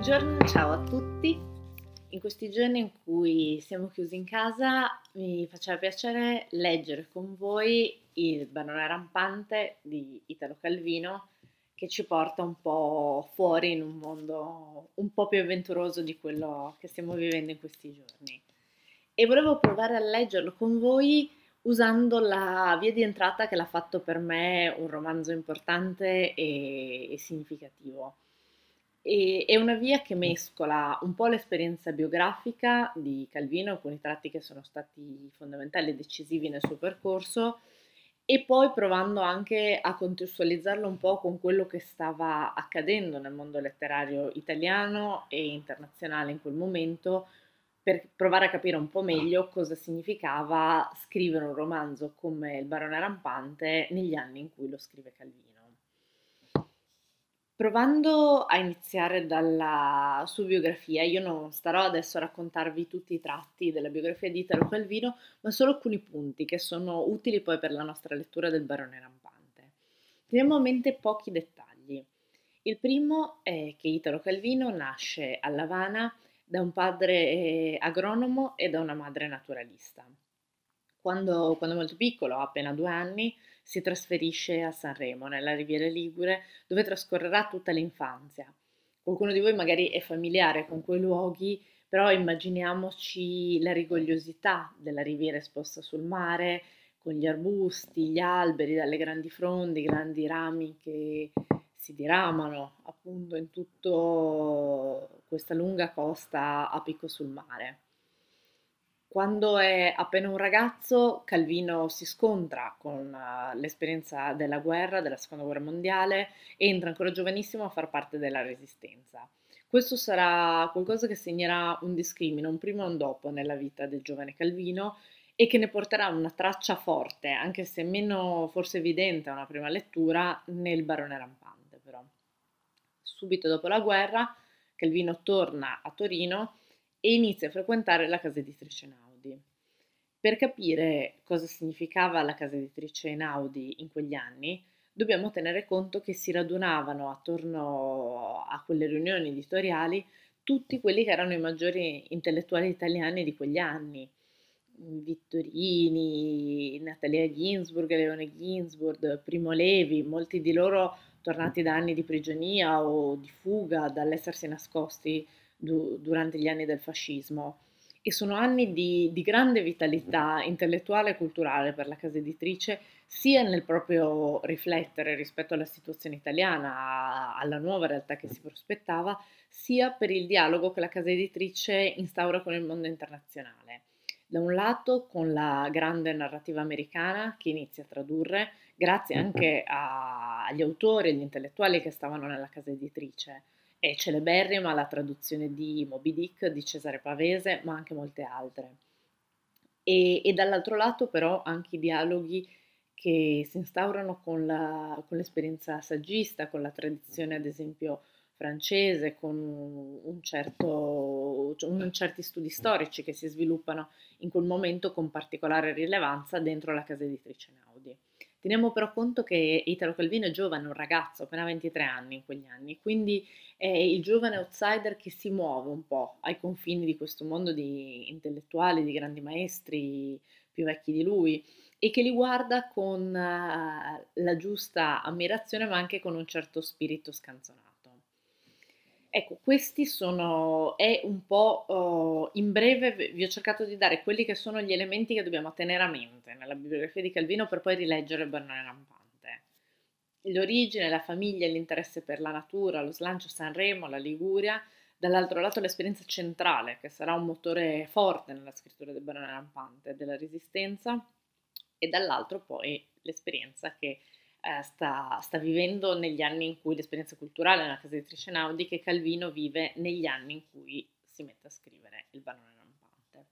Buongiorno, ciao a tutti. In questi giorni in cui siamo chiusi in casa mi faceva piacere leggere con voi il Banone Rampante di Italo Calvino che ci porta un po' fuori in un mondo un po' più avventuroso di quello che stiamo vivendo in questi giorni. E volevo provare a leggerlo con voi usando la via di entrata che l'ha fatto per me un romanzo importante e significativo e è una via che mescola un po' l'esperienza biografica di Calvino, alcuni tratti che sono stati fondamentali e decisivi nel suo percorso, e poi provando anche a contestualizzarlo un po' con quello che stava accadendo nel mondo letterario italiano e internazionale in quel momento, per provare a capire un po' meglio cosa significava scrivere un romanzo come Il barone rampante negli anni in cui lo scrive Calvino. Provando a iniziare dalla sua biografia, io non starò adesso a raccontarvi tutti i tratti della biografia di Italo Calvino, ma solo alcuni punti che sono utili poi per la nostra lettura del Barone Rampante. Teniamo a mente pochi dettagli. Il primo è che Italo Calvino nasce a Lavana da un padre eh, agronomo e da una madre naturalista. Quando, quando molto piccolo, ha appena due anni, si trasferisce a Sanremo, nella Riviera Ligure, dove trascorrerà tutta l'infanzia. Qualcuno di voi magari è familiare con quei luoghi, però immaginiamoci la rigogliosità della riviera esposta sul mare, con gli arbusti, gli alberi, dalle grandi fronde, i grandi rami che si diramano appunto in tutta questa lunga costa a picco sul mare. Quando è appena un ragazzo, Calvino si scontra con eh, l'esperienza della guerra, della seconda guerra mondiale, e entra ancora giovanissimo a far parte della resistenza. Questo sarà qualcosa che segnerà un discrimine, un prima e un dopo nella vita del giovane Calvino e che ne porterà una traccia forte, anche se meno forse evidente a una prima lettura, nel barone rampante però. Subito dopo la guerra, Calvino torna a Torino e inizia a frequentare la casa editrice Naudi. Per capire cosa significava la casa editrice Naudi in quegli anni, dobbiamo tenere conto che si radunavano attorno a quelle riunioni editoriali tutti quelli che erano i maggiori intellettuali italiani di quegli anni. Vittorini, Natalia Ginsburg, Leone Ginsburg, Primo Levi, molti di loro tornati da anni di prigionia o di fuga dall'essersi nascosti du- durante gli anni del fascismo e sono anni di, di, grande vitalità intellettuale e culturale per la casa editrice, sia nel proprio riflettere rispetto alla situazione italiana, alla nuova realtà che si prospettava, sia per il dialogo che la casa editrice instaura con il mondo internazionale. Da un lato con la grande narrativa americana che inizia a tradurre, grazie mhm. anche a, agli autori e agli intellettuali che stavano nella casa editrice è celeberrima la traduzione di Moby Dick di Cesare Pavese, ma anche molte altre. E, e dall'altro lato però anche i dialoghi che si instaurano con, la, con l'esperienza saggista, con la tradizione ad esempio francese, con un certo, cioè, un, certi studi storici che si sviluppano in quel momento con particolare rilevanza dentro la casa editrice Naudi. Teniamo però conto che Italo Calvino è giovane, un ragazzo, appena 23 anni in quegli anni, quindi è il giovane outsider che si muove un po' ai confini di questo mondo di intellettuali, di grandi maestri più vecchi di lui e che li guarda con uh, la giusta ammirazione ma anche con un certo spirito scanzonato. Ecco, questi sono, è un po' oh, in breve, vi ho cercato di dare quelli che sono gli elementi che dobbiamo tenere a mente nella bibliografia di Calvino per poi rileggere Bernone Rampante. L'origine, la famiglia, l'interesse per la natura, lo slancio Sanremo, la Liguria, dall'altro lato l'esperienza centrale, che sarà un motore forte nella scrittura del Bernone Rampante, della resistenza, e dall'altro poi l'esperienza che eh, sta, sta, vivendo negli anni in cui l'esperienza culturale nella casa editrice Naudi che Calvino vive negli anni in cui si mette a scrivere il Barone Rampante.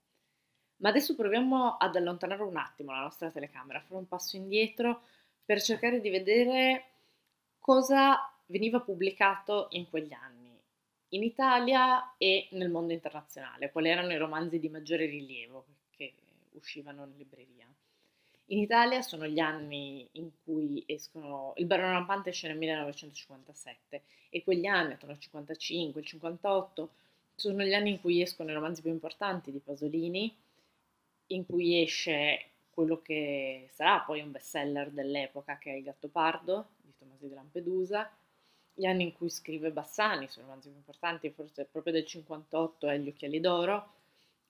Ma adesso proviamo ad allontanare un attimo la nostra telecamera, fare un passo indietro per cercare di vedere cosa veniva pubblicato in quegli anni in Italia e nel mondo internazionale, quali erano i romanzi di maggiore rilievo che uscivano in libreria. In Italia sono gli anni in cui escono, il Barone Rampante esce nel 1957 e quegli anni, attorno al 55, il 58, sono gli anni in cui escono i romanzi più importanti di Pasolini, in cui esce quello che sarà poi un bestseller dell'epoca, che è Il gatto pardo di Tomasi di Lampedusa, gli anni in cui scrive Bassani, sono i romanzi più importanti, forse proprio del 58 è Gli occhiali d'oro,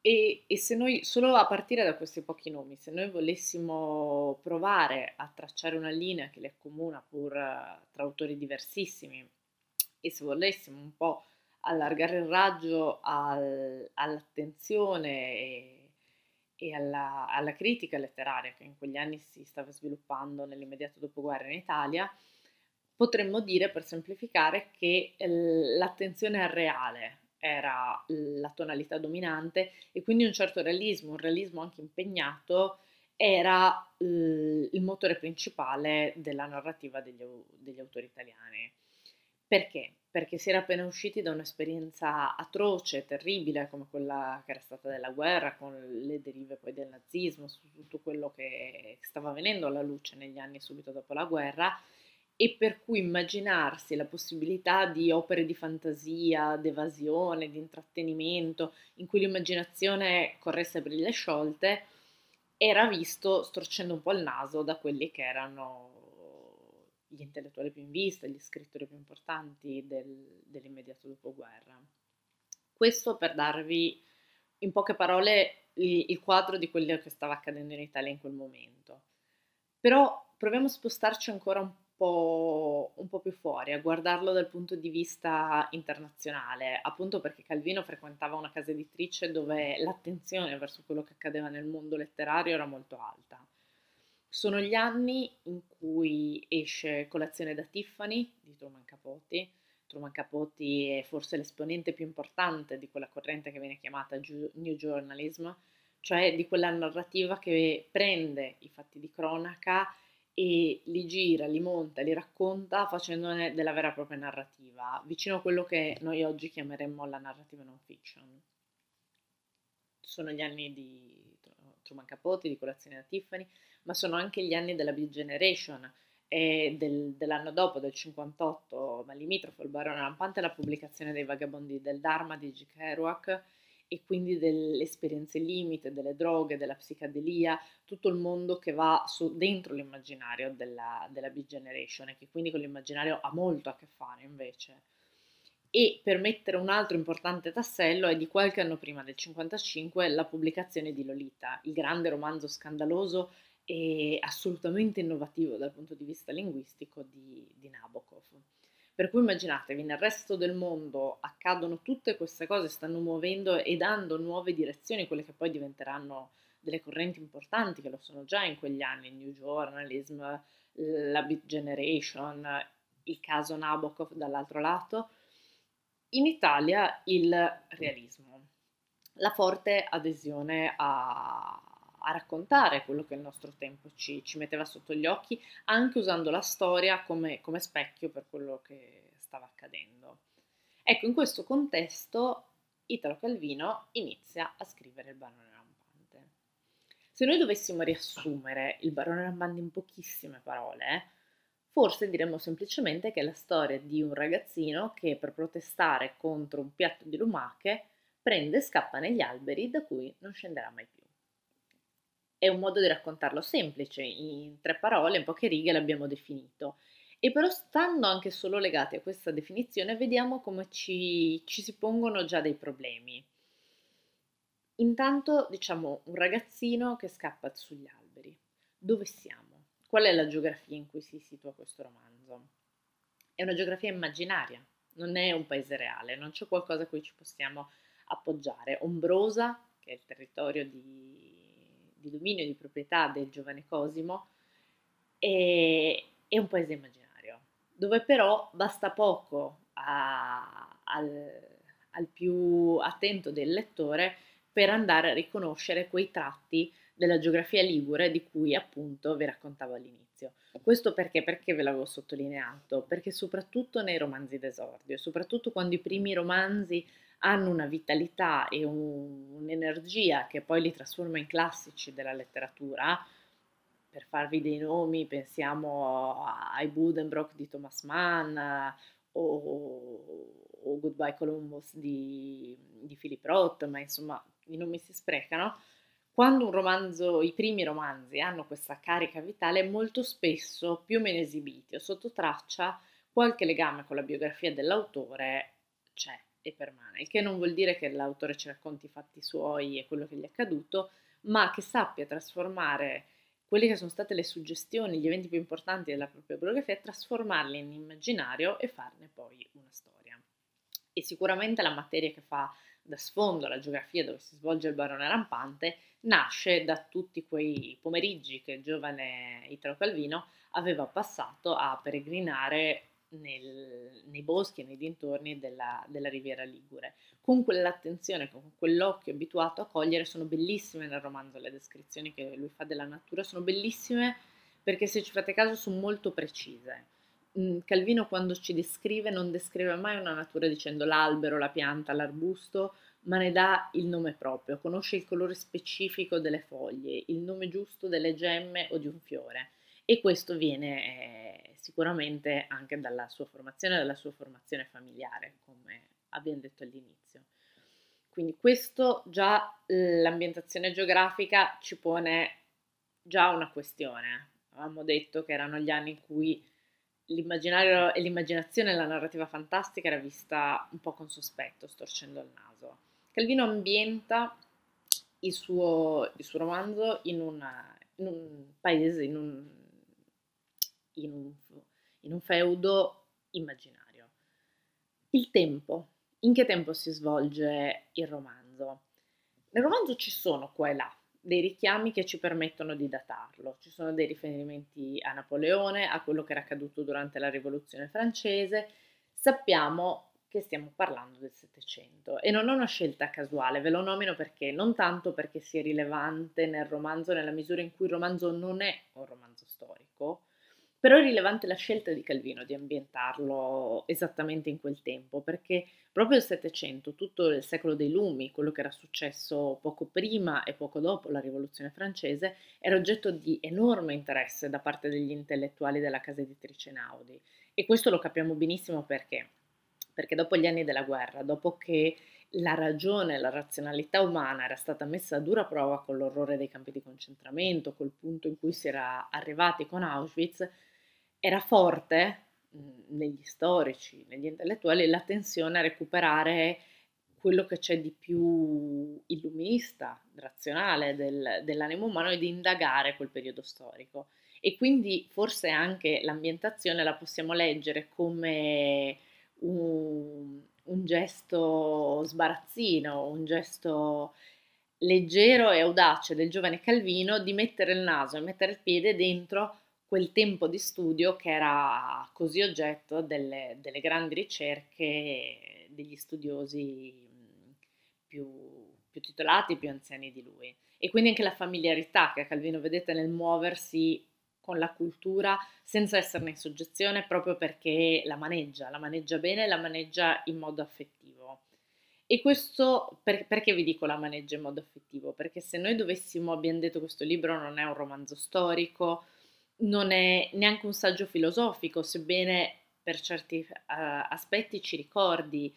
e, e, se noi, solo a partire da questi pochi nomi, se noi volessimo provare a tracciare una linea che le accomuna pur eh, tra autori diversissimi, e se volessimo un po' allargare il raggio al, all'attenzione e, e alla, alla, critica letteraria che in quegli anni si stava sviluppando nell'immediato dopoguerra in Italia, potremmo dire, per semplificare, che l'attenzione al reale, era la tonalità dominante e quindi un certo realismo, un realismo anche impegnato, era eh, il motore principale della narrativa degli, degli autori italiani. Perché? Perché si era appena usciti da un'esperienza atroce, terribile, come quella che era stata della guerra, con le derive poi del nazismo, su tutto quello che stava venendo alla luce negli anni subito dopo la guerra, e per cui immaginarsi la possibilità di opere di fantasia, d'evasione, di intrattenimento, in cui l'immaginazione corresse a briglie sciolte, era visto storcendo un po' il naso da quelli che erano gli intellettuali più in vista, gli scrittori più importanti del, dell'immediato dopoguerra. Questo per darvi in poche parole il, il quadro di quello che stava accadendo in Italia in quel momento. Però proviamo a spostarci ancora un po' po', un po' più fuori, a guardarlo dal punto di vista internazionale, appunto perché Calvino frequentava una casa editrice dove l'attenzione verso quello che accadeva nel mondo letterario era molto alta. Sono gli anni in cui esce Colazione da Tiffany di Truman Capote. Truman Capote è forse l'esponente più importante di quella corrente che viene chiamata New Journalism, cioè di quella narrativa che prende i fatti di cronaca e li gira, li monta, li racconta facendone della vera e propria narrativa, vicino a quello che noi oggi chiameremmo la narrativa non fiction. Sono gli anni di Truman Capote, di Colazione da Tiffany, ma sono anche gli anni della Big Generation, e del, dell'anno dopo, del 58, ma limitrofo, il barone lampante, la pubblicazione dei vagabondi del Dharma di G. Kerouac, e quindi delle esperienze limite, delle droghe, della psicadelia, tutto il mondo che va su, dentro l'immaginario della, della Big Generation e che quindi con l'immaginario ha molto a che fare invece. E per mettere un altro importante tassello è di qualche anno prima del 55 la pubblicazione di Lolita, il grande romanzo scandaloso e assolutamente innovativo dal punto di vista linguistico di, di Nabokov. Per cui immaginatevi, nel resto del mondo accadono tutte queste cose, stanno muovendo e dando nuove direzioni, quelle che poi diventeranno delle correnti importanti, che lo sono già in quegli anni, il New Journalism, la Beat Generation, il caso Nabokov dall'altro lato. In Italia il realismo, la forte adesione a, a raccontare quello che il nostro tempo ci, ci metteva sotto gli occhi, anche usando la storia come, come specchio per quello che stava accadendo. Ecco, in questo contesto Italo Calvino inizia a scrivere il Barone Rampante. Se noi dovessimo riassumere il Barone Rampante in pochissime parole, forse diremmo semplicemente che è la storia di un ragazzino che per protestare contro un piatto di lumache prende e scappa negli alberi da cui non scenderà mai più è un modo di raccontarlo semplice, in tre parole, in poche righe l'abbiamo definito. E però stando anche solo legati a questa definizione, vediamo come ci, ci si pongono già dei problemi. Intanto, diciamo, un ragazzino che scappa sugli alberi. Dove siamo? Qual è la geografia in cui si situa questo romanzo? È una geografia immaginaria, non è un paese reale, non c'è qualcosa a cui ci possiamo appoggiare. Ombrosa, che è il territorio di di dominio di proprietà del giovane Cosimo è, è un paese immaginario, dove però basta poco a, al, al più attento del lettore per andare a riconoscere quei tratti della geografia ligure di cui appunto vi raccontavo all'inizio. Questo perché? Perché ve l'avevo sottolineato, perché soprattutto nei romanzi d'esordio, soprattutto quando i primi romanzi hanno una vitalità e un, un'energia che poi li trasforma in classici della letteratura. Per farvi dei nomi, pensiamo ai Buddenbrock di Thomas Mann o, o Goodbye Columbus di, di Philip Roth, ma insomma i nomi si sprecano. Quando un romanzo, i primi romanzi hanno questa carica vitale, molto spesso più o meno esibiti o sotto traccia, qualche legame con la biografia dell'autore c'è e permane, il che non vuol dire che l'autore ci racconti i fatti suoi e quello che gli è accaduto, ma che sappia trasformare quelle che sono state le suggestioni, gli eventi più importanti della propria biografia, trasformarli in immaginario e farne poi una storia. E sicuramente la materia che fa da sfondo alla geografia dove si svolge il barone rampante nasce da tutti quei pomeriggi che il giovane Italo Calvino aveva passato a peregrinare nel, nei boschi e nei dintorni della, della, Riviera Ligure. Con quell'attenzione, con quell'occhio abituato a cogliere, sono bellissime nel romanzo le descrizioni che lui fa della natura, sono bellissime perché se ci fate caso sono molto precise. Mm, Calvino quando ci descrive non descrive mai una natura dicendo l'albero, la pianta, l'arbusto, ma ne dà il nome proprio, conosce il colore specifico delle foglie, il nome giusto delle gemme o di un fiore e questo viene eh, sicuramente anche dalla sua formazione e dalla sua formazione familiare, come abbiamo detto all'inizio. Quindi questo già l'ambientazione geografica ci pone già una questione. Avevamo detto che erano gli anni in cui l'immaginario e l'immaginazione e la narrativa fantastica era vista un po' con sospetto, storcendo il naso. Calvino ambienta il suo, il suo romanzo in, una, in, un paese, in un in un, in un feudo immaginario. Il tempo. In che tempo si svolge il romanzo? Nel romanzo ci sono qua e là dei richiami che ci permettono di datarlo. Ci sono dei riferimenti a Napoleone, a quello che era accaduto durante la Rivoluzione francese. Sappiamo che stiamo parlando del Settecento e non è una scelta casuale, ve lo nomino perché non tanto perché sia rilevante nel romanzo nella misura in cui il romanzo non è un romanzo storico, però è rilevante la scelta di Calvino di ambientarlo esattamente in quel tempo, perché proprio il Settecento, tutto il secolo dei lumi, quello che era successo poco prima e poco dopo la Rivoluzione francese, era oggetto di enorme interesse da parte degli intellettuali della casa editrice Naudi. E questo lo capiamo benissimo perché. Perché dopo gli anni della guerra, dopo che la ragione, la razionalità umana era stata messa a dura prova con l'orrore dei campi di concentramento, col punto in cui si era arrivati con Auschwitz, era forte mhmm, negli storici, negli intellettuali, la tensione a recuperare quello che c'è di più illuminista, razionale del, dell'animo umano e di indagare quel periodo storico. E quindi forse anche l'ambientazione la possiamo leggere come un, un gesto sbarazzino, un gesto leggero e audace del giovane Calvino di mettere il naso e mettere il piede dentro quel tempo di studio che era così oggetto delle, delle grandi ricerche degli studiosi più, più titolati, più anziani di lui. E quindi anche la familiarità che a Calvino vedete nel muoversi con la cultura senza esserne in soggezione proprio perché la maneggia, la maneggia bene, la maneggia in modo affettivo. E questo per, perché vi dico la maneggia in modo affettivo? Perché se noi dovessimo, abbiamo detto questo libro non è un romanzo storico, non è neanche un saggio filosofico, sebbene per certi uh, aspetti ci ricordi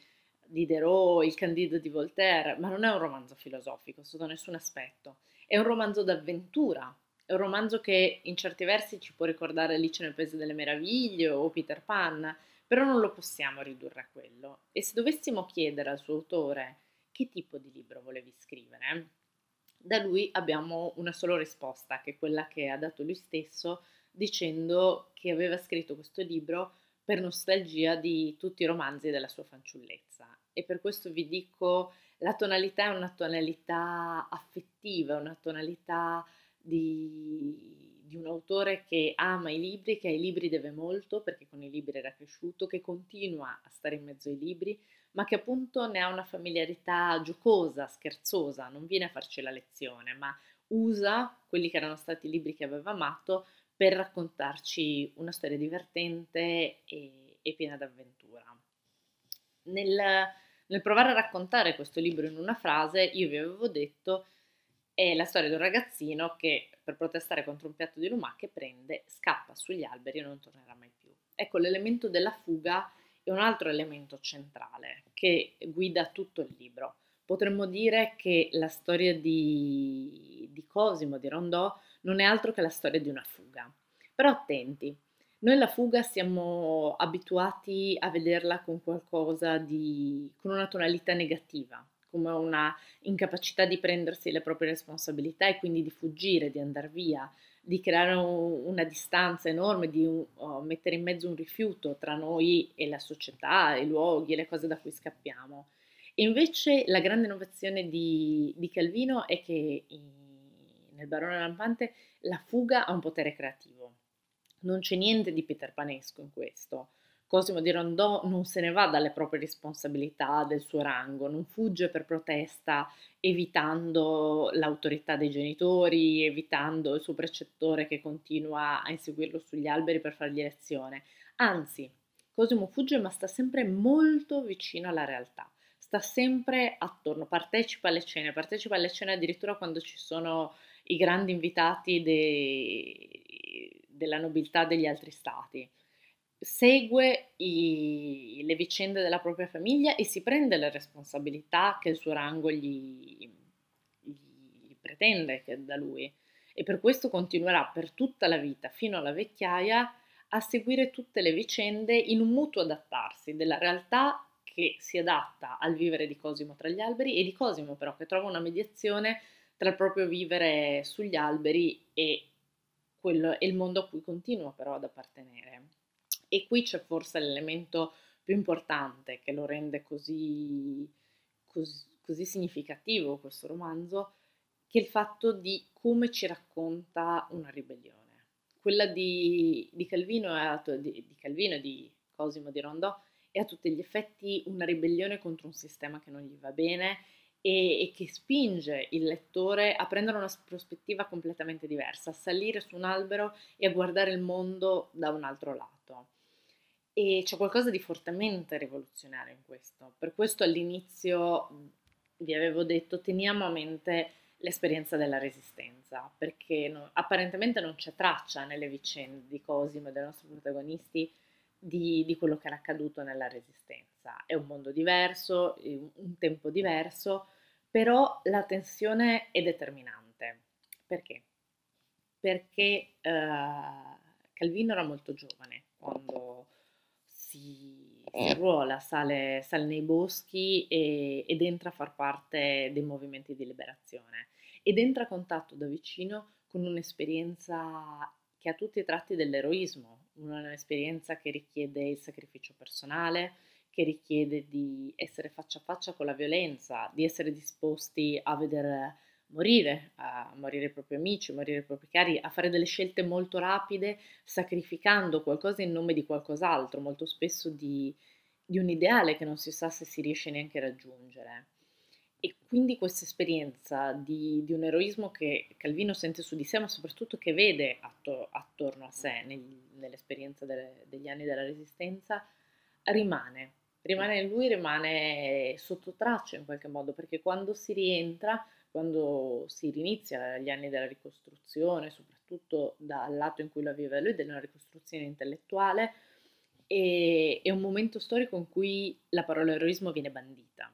Diderot, il Candido di Voltaire, ma non è un romanzo filosofico sotto nessun aspetto. È un romanzo d'avventura, è un romanzo che in certi versi ci può ricordare Alice nel Paese delle Meraviglie o Peter Pan, però non lo possiamo ridurre a quello. E se dovessimo chiedere al suo autore che tipo di libro volevi scrivere, da lui abbiamo una sola risposta, che è quella che ha dato lui stesso, dicendo che aveva scritto questo libro per nostalgia di tutti i romanzi della sua fanciullezza. E per questo vi dico, la tonalità è una tonalità affettiva, una tonalità di, di, un autore che ama i libri, che ai libri deve molto, perché con i libri era cresciuto, che continua a stare in mezzo ai libri, ma che appunto ne ha una familiarità giocosa, scherzosa, non viene a farci la lezione, ma usa quelli che erano stati i libri che aveva amato per raccontarci una storia divertente e, e piena d'avventura. Nel, nel provare a raccontare questo libro in una frase, io vi avevo detto è la storia di un ragazzino che per protestare contro un piatto di lumache prende, scappa sugli alberi e non tornerà mai più. Ecco, l'elemento della fuga è un altro elemento centrale che guida tutto il libro. Potremmo dire che la storia di, di Cosimo, di Rondò, non è altro che la storia di una fuga. Però attenti, noi la fuga siamo abituati a vederla con qualcosa di, con una tonalità negativa, come una incapacità di prendersi le proprie responsabilità e quindi di fuggire, di andare via, di creare un, una distanza enorme, di un, oh, mettere in mezzo un rifiuto tra noi e la società, i luoghi e le cose da cui scappiamo. E invece la grande innovazione di, di Calvino è che in, nel Barone Lampante la fuga ha un potere creativo. Non c'è niente di peterpanesco in questo. Cosimo di Rondò non se ne va dalle proprie responsabilità del suo rango, non fugge per protesta evitando l'autorità dei genitori, evitando il suo precettore che continua a inseguirlo sugli alberi per fargli lezione. Anzi, Cosimo fugge ma sta sempre molto vicino alla realtà, sta sempre attorno, partecipa alle cene, partecipa alle cene addirittura quando ci sono i grandi invitati de... della nobiltà degli altri stati segue i, le vicende della propria famiglia e si prende le responsabilità che il suo rango gli, gli pretende da lui e per questo continuerà per tutta la vita fino alla vecchiaia a seguire tutte le vicende in un mutuo adattarsi della realtà che si adatta al vivere di Cosimo tra gli alberi e di Cosimo però che trova una mediazione tra il proprio vivere sugli alberi e, quello, e il mondo a cui continua però ad appartenere e qui c'è forse l'elemento più importante che lo rende così, così, così significativo questo romanzo, che è il fatto di come ci racconta una ribellione. Quella di, di Calvino, a, di, di Calvino e di Cosimo di Rondò è a tutti gli effetti una ribellione contro un sistema che non gli va bene e, e, che spinge il lettore a prendere una prospettiva completamente diversa, a salire su un albero e a guardare il mondo da un altro lato. E c'è qualcosa di fortemente rivoluzionario in questo. Per questo all'inizio vi avevo detto teniamo a mente l'esperienza della resistenza, perché no, apparentemente non c'è traccia nelle vicende di Cosimo e dei nostri protagonisti di, di, quello che era accaduto nella resistenza. È un mondo diverso, un tempo diverso, però la tensione è determinante. Perché? Perché eh, Calvino era molto giovane quando si, si eh. ruola, sale, sale, nei boschi e, ed entra a far parte dei movimenti di liberazione ed entra a contatto da vicino con un'esperienza che ha tutti i tratti dell'eroismo, un'esperienza che richiede il sacrificio personale, che richiede di essere faccia a faccia con la violenza, di essere disposti a vedere morire, a morire i propri amici, a morire i propri cari, a fare delle scelte molto rapide, sacrificando qualcosa in nome di qualcos'altro, molto spesso di, di un ideale che non si sa se si riesce neanche a raggiungere. E quindi questa esperienza di, di, un eroismo che Calvino sente su di sé, ma soprattutto che vede atto, attorno a sé nel, nell'esperienza delle, degli anni della Resistenza, rimane. Rimane in lui, rimane sotto traccia in qualche modo, perché quando si rientra quando si rinizia gli anni della ricostruzione, soprattutto dal lato in cui lo viveva lui, della ricostruzione intellettuale, e, è un momento storico in cui la parola eroismo viene bandita.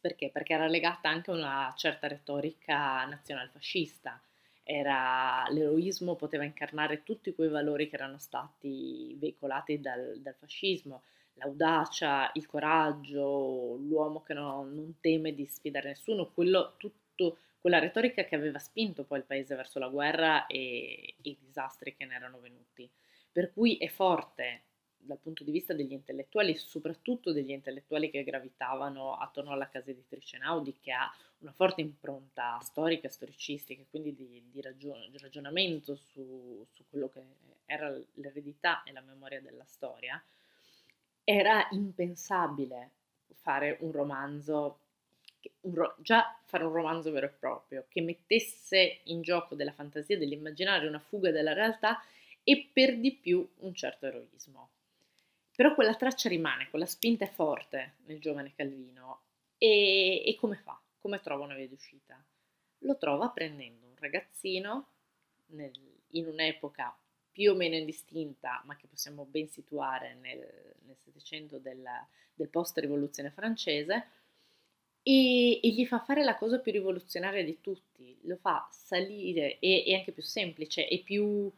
Perché? Perché era legata anche a una certa retorica nazionalfascista. Era, l'eroismo poteva incarnare tutti quei valori che erano stati veicolati dal, dal fascismo, l'audacia, il coraggio, l'uomo che no, non teme di sfidare nessuno, quello, tutto soprattutto quella retorica che aveva spinto poi il paese verso la guerra e i disastri che ne erano venuti. Per cui è forte dal punto di vista degli intellettuali, soprattutto degli intellettuali che gravitavano attorno alla casa editrice Naudi, che ha una forte impronta storica, storicistica, quindi di, di, ragion- di ragionamento su, su, quello che era l'eredità e la memoria della storia, era impensabile fare un romanzo già fare un romanzo vero e proprio, che mettesse in gioco della fantasia, dell'immaginario, una fuga dalla realtà e per di più un certo eroismo. Però quella traccia rimane, quella spinta è forte nel giovane Calvino. E, e come fa? Come trova una via d'uscita? Lo trova prendendo un ragazzino nel, in un'epoca più o meno indistinta, ma che possiamo ben situare nel, nel Settecento del post-rivoluzione francese, e, e, gli fa fare la cosa più rivoluzionaria di tutti, lo fa salire e, e anche più semplice e più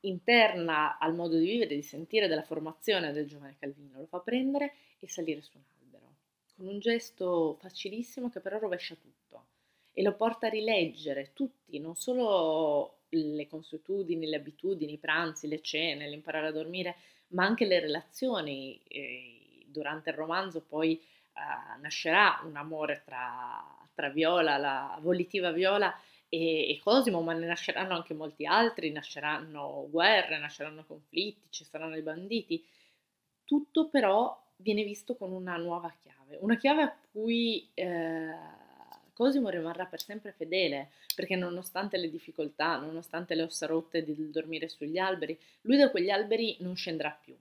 interna al modo di vivere, di sentire della formazione del giovane Calvino, lo fa prendere e salire su un albero, con un gesto facilissimo che però rovescia tutto e lo porta a rileggere tutti, non solo le consuetudini, le abitudini, i pranzi, le cene, l'imparare a dormire, ma anche le relazioni eh, durante il romanzo poi eh, nascerà un amore tra, tra Viola, la volitiva Viola e, e, Cosimo, ma ne nasceranno anche molti altri, nasceranno guerre, nasceranno conflitti, ci saranno i banditi. Tutto però viene visto con una nuova chiave, una chiave a cui eh, Cosimo rimarrà per sempre fedele, perché nonostante le difficoltà, nonostante le ossa rotte del dormire sugli alberi, lui da quegli alberi non scenderà più.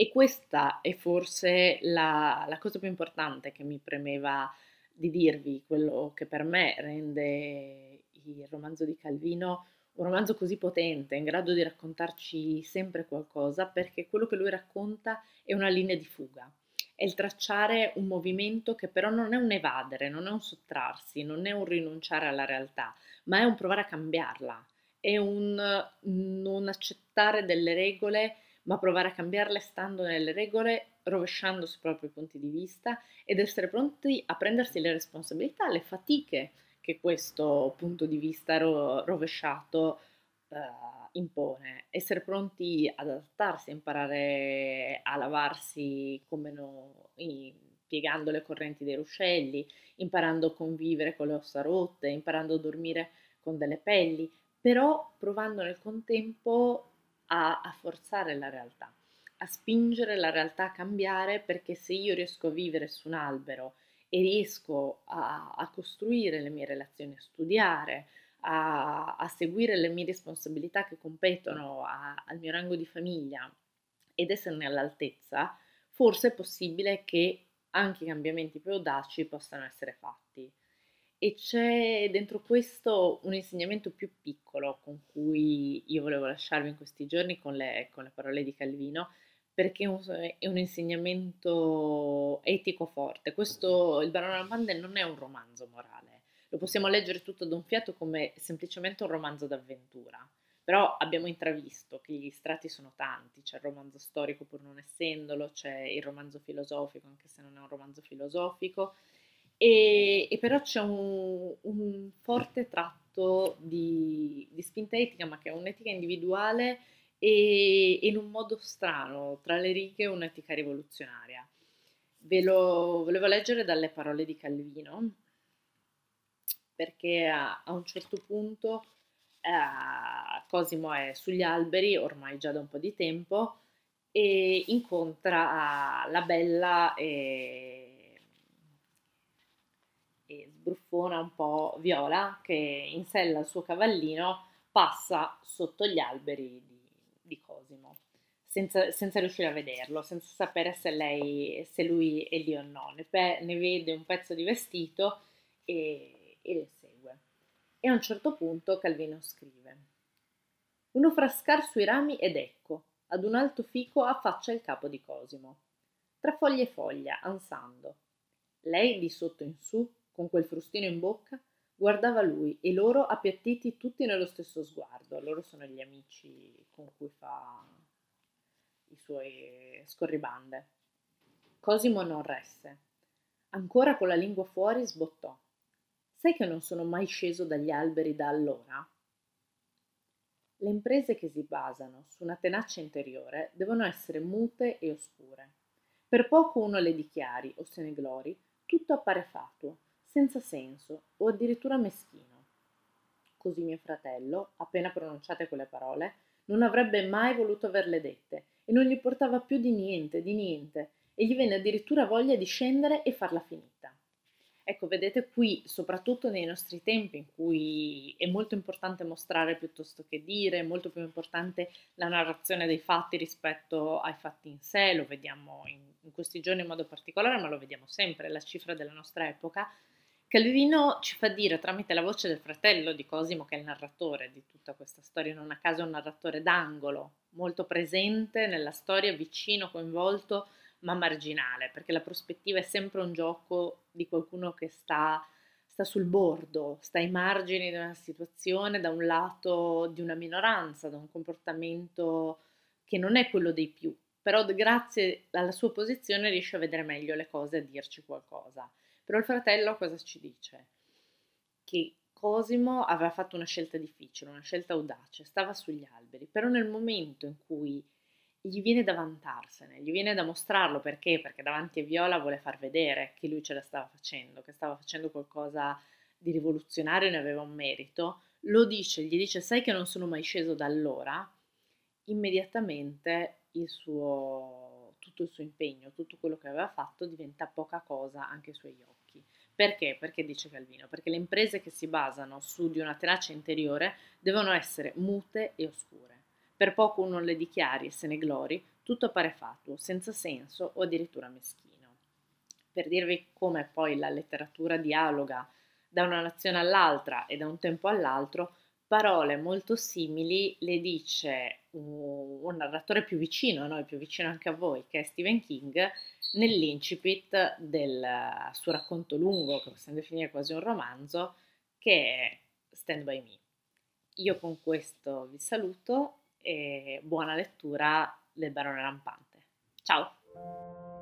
E questa è forse la, la cosa più importante che mi premeva di dirvi, quello che per me rende il romanzo di Calvino un romanzo così potente, in grado di raccontarci sempre qualcosa, perché quello che lui racconta è una linea di fuga, è il tracciare un movimento che però non è un evadere, non è un sottrarsi, non è un rinunciare alla realtà, ma è un provare a cambiarla, è un mm, non accettare delle regole ma provare a cambiarle stando nelle regole, rovesciandosi i propri punti di vista ed essere pronti a prendersi le responsabilità, le fatiche che questo punto di vista ro- rovesciato eh, impone, essere pronti ad adattarsi, a imparare a lavarsi come no, in, piegando le correnti dei ruscelli, imparando a convivere con le ossa rotte, imparando a dormire con delle pelli, però provando nel contempo a, a forzare la realtà, a spingere la realtà a cambiare perché se io riesco a vivere su un albero e riesco a, a costruire le mie relazioni, a studiare, a, a, seguire le mie responsabilità che competono a, al mio rango di famiglia ed esserne all'altezza, forse è possibile che anche i cambiamenti più audaci possano essere fatti e c'è dentro questo un insegnamento più piccolo con cui io volevo lasciarvi in questi giorni con le, con le parole di Calvino, perché è un insegnamento etico forte. Questo, il Barone Lambande non è un romanzo morale, lo possiamo leggere tutto ad un fiato come semplicemente un romanzo d'avventura, però abbiamo intravisto che gli strati sono tanti, c'è il romanzo storico pur non essendolo, c'è il romanzo filosofico anche se non è un romanzo filosofico, e, e però c'è un, un, forte tratto di, di spinta etica, ma che è un'etica individuale e in un modo strano, tra le righe, un'etica rivoluzionaria. Ve lo volevo leggere dalle parole di Calvino, perché a, a un certo punto eh, Cosimo è sugli alberi, ormai già da un po' di tempo, e incontra la bella e e sbruffona un po' viola che insella il suo cavallino passa sotto gli alberi di, di Cosimo, senza, senza, riuscire a vederlo, senza sapere se, lei, se lui è lì o no. Ne, pe- ne vede un pezzo di vestito e, e le segue. E a un certo punto Calvino scrive: Uno frascar sui rami ed ecco, ad un alto fico affaccia il capo di Cosimo, tra foglie e foglia, ansando. Lei di sotto in su con quel frustino in bocca, guardava lui e loro appiattiti tutti nello stesso sguardo. Loro sono gli amici con cui fa i suoi scorribande. Cosimo non resse. Ancora con la lingua fuori sbottò. Sai che non sono mai sceso dagli alberi da allora? Le imprese che si basano su una tenacia interiore devono essere mute e oscure. Per poco uno le dichiari o se ne glori, tutto appare fatuo, senza senso o addirittura meschino. Così mio fratello, appena pronunciate quelle parole, non avrebbe mai voluto averle dette e non gli portava più di niente, di niente, e gli venne addirittura voglia di scendere e farla finita. Ecco, vedete qui, soprattutto nei nostri tempi in cui è molto importante mostrare piuttosto che dire, è molto più importante la narrazione dei fatti rispetto ai fatti in sé, lo vediamo in, in questi giorni in modo particolare, ma lo vediamo sempre, la cifra della nostra epoca Calvino ci fa dire tramite la voce del fratello di Cosimo, che è il narratore di tutta questa storia, non a caso è un narratore d'angolo, molto presente nella storia, vicino, coinvolto, ma marginale, perché la prospettiva è sempre un gioco di qualcuno che sta, sta sul bordo, sta ai margini di una situazione, da un lato di una minoranza, da un comportamento che non è quello dei più, però grazie alla sua posizione riesce a vedere meglio le cose, e a dirci qualcosa. Però il fratello cosa ci dice? Che Cosimo aveva fatto una scelta difficile, una scelta audace, stava sugli alberi, però nel momento in cui gli viene da vantarsene, gli viene da mostrarlo perché? Perché davanti a Viola vuole far vedere che lui ce la stava facendo, che stava facendo qualcosa di rivoluzionario e ne aveva un merito, lo dice, gli dice sai che non sono mai sceso da allora, immediatamente il suo, tutto il suo impegno, tutto quello che aveva fatto diventa poca cosa anche ai suoi occhi ricchi. Perché? Perché dice Calvino? Perché le imprese che si basano su di una tenacia interiore devono essere mute e oscure. Per poco uno le dichiari e se ne glori, tutto appare fatuo, senza senso o addirittura meschino. Per dirvi come poi la letteratura dialoga da una nazione all'altra e da un tempo all'altro, parole molto simili le dice un, narratore più vicino a noi, più vicino anche a voi, che è Stephen King, nell'incipit del suo racconto lungo, che possiamo definire quasi un romanzo, che è Stand by Me. Io con questo vi saluto e buona lettura del Barone Rampante. Ciao!